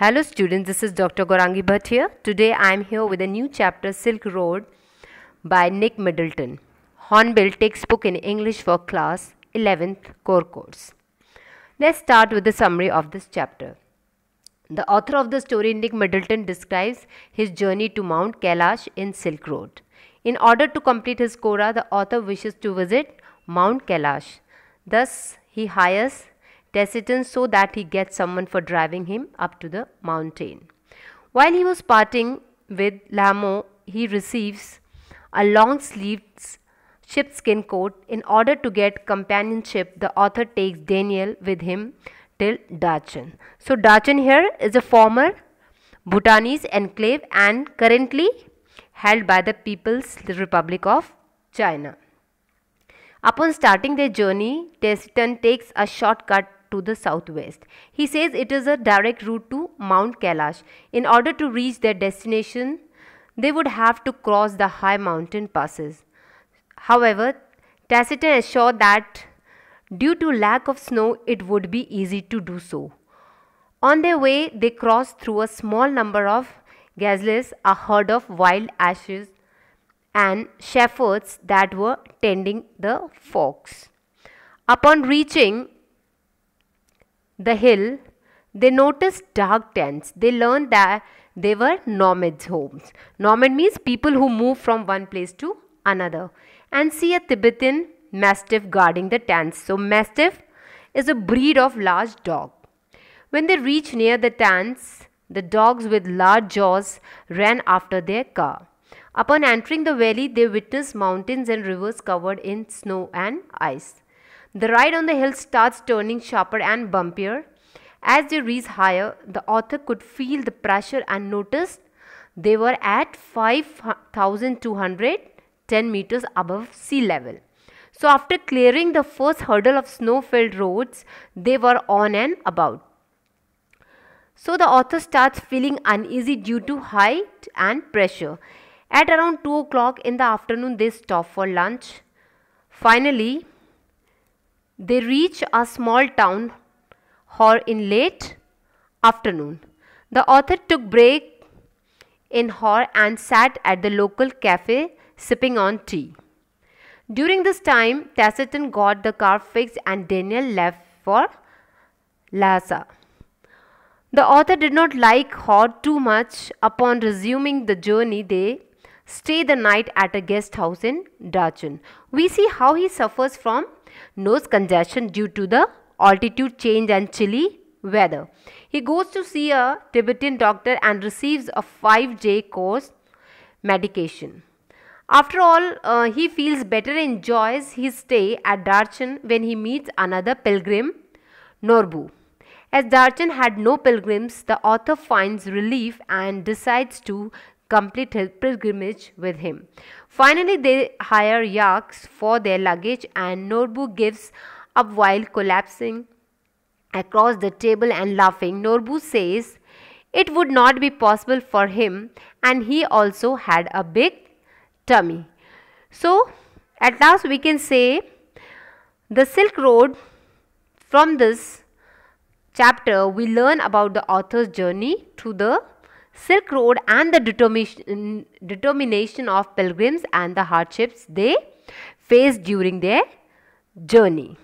Hello students, this is Dr. Gorangi Bhatt here. Today I am here with a new chapter Silk Road by Nick Middleton. Hornbill textbook in English for class 11th core course. Let's start with the summary of this chapter. The author of the story Nick Middleton describes his journey to Mount Kailash in Silk Road. In order to complete his kora, the author wishes to visit Mount Kailash. Thus he hires Tacitus so that he gets someone for driving him up to the mountain. While he was parting with Lamo, he receives a long sleeved sheepskin coat. In order to get companionship, the author takes Daniel with him till Dachan. So, Dachan here is a former Bhutanese enclave and currently held by the People's Republic of China. Upon starting their journey, Tacitus takes a shortcut to the southwest. He says it is a direct route to Mount Kailash. In order to reach their destination, they would have to cross the high mountain passes. However, Tacitus assured that due to lack of snow, it would be easy to do so. On their way, they crossed through a small number of gazelles, a herd of wild ashes, and shepherds that were tending the flocks. Upon reaching the hill, they noticed dark tents. They learned that they were nomads' homes. Nomad means people who move from one place to another. And see a Tibetan mastiff guarding the tents. So, mastiff is a breed of large dog. When they reached near the tents, the dogs with large jaws ran after their car. Upon entering the valley, they witnessed mountains and rivers covered in snow and ice. The ride on the hill starts turning sharper and bumpier. As they reached higher, the author could feel the pressure and noticed they were at 5,210 meters above sea level. So, after clearing the first hurdle of snow filled roads, they were on and about. So, the author starts feeling uneasy due to height and pressure. At around 2 o'clock in the afternoon, they stop for lunch. Finally, they reach a small town Hor, in late afternoon. The author took break in Hor and sat at the local cafe sipping on tea. During this time, Taciton got the car fixed and Daniel left for Lhasa. The author did not like Hor too much. Upon resuming the journey, they stay the night at a guest house in Dachun. We see how he suffers from nose congestion due to the altitude change and chilly weather. He goes to see a Tibetan doctor and receives a 5J course medication. After all, uh, he feels better and enjoys his stay at Darchan when he meets another pilgrim, Norbu. As Darchan had no pilgrims, the author finds relief and decides to complete his pilgrimage with him. Finally, they hire yaks for their luggage, and Norbu gives up while collapsing across the table and laughing. Norbu says it would not be possible for him, and he also had a big tummy. So, at last, we can say the Silk Road from this chapter, we learn about the author's journey to the Silk Road and the determination, determination of pilgrims and the hardships they faced during their journey.